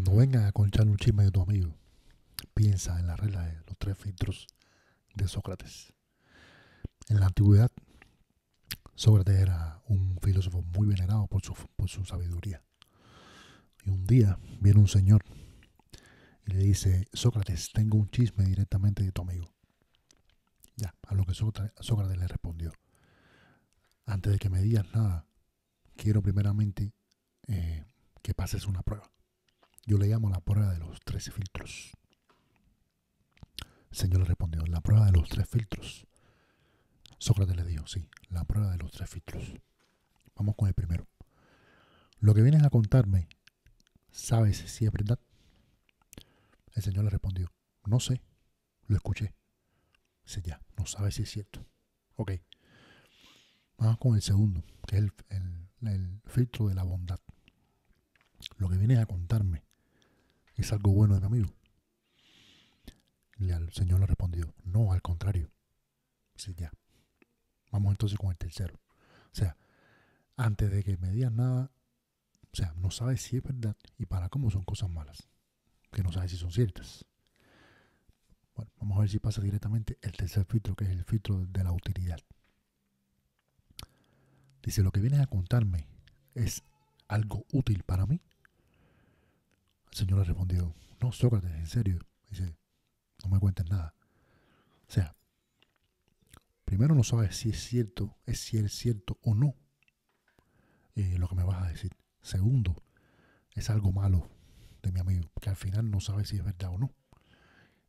Cuando vengas a conchar un chisme de tu amigo, piensa en la regla de los tres filtros de Sócrates. En la antigüedad, Sócrates era un filósofo muy venerado por su, por su sabiduría. Y un día viene un señor y le dice, Sócrates, tengo un chisme directamente de tu amigo. Ya, a lo que Sócrates le respondió. Antes de que me digas nada, quiero primeramente eh, que pases una prueba. Yo le llamo la prueba de los tres filtros. El Señor le respondió, la prueba de los tres filtros. Sócrates le dijo, sí, la prueba de los tres filtros. Vamos con el primero. Lo que vienes a contarme, ¿sabes si es verdad? El Señor le respondió, no sé, lo escuché. Dice, ya, no sabes si es cierto. Ok. Vamos con el segundo, que es el, el filtro de la bondad. Lo que vienes a contarme, ¿Es algo bueno de mi amigo? El Señor le respondió, no, al contrario. Dice, ya. Vamos entonces con el tercero. O sea, antes de que me digas nada, o sea, no sabe si es verdad y para cómo son cosas malas, que no sabe si son ciertas. Bueno, vamos a ver si pasa directamente el tercer filtro, que es el filtro de la utilidad. Dice, lo que vienes a contarme es algo útil para mí señor le respondió, no, Sócrates, en serio. Dice, no me cuentes nada. O sea, primero no sabes si es cierto, es si es cierto o no eh, lo que me vas a decir. Segundo, es algo malo de mi amigo, que al final no sabes si es verdad o no.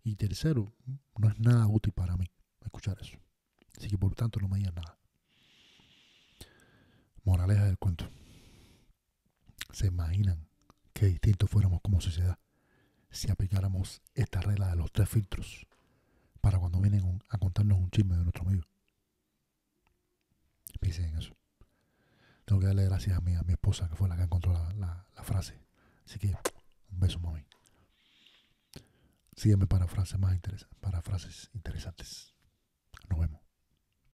Y tercero, no es nada útil para mí escuchar eso. Así que por lo tanto no me digas nada. Moraleja del cuento. Se imaginan Qué distinto fuéramos como sociedad si aplicáramos esta regla de los tres filtros para cuando vienen a contarnos un chisme de nuestro amigo. Piensen en eso. Tengo que darle gracias a mi, a mi esposa, que fue la que encontró la, la, frase. Así que, un beso, mami. Sígueme para frases más interesantes, para frases interesantes. Nos vemos.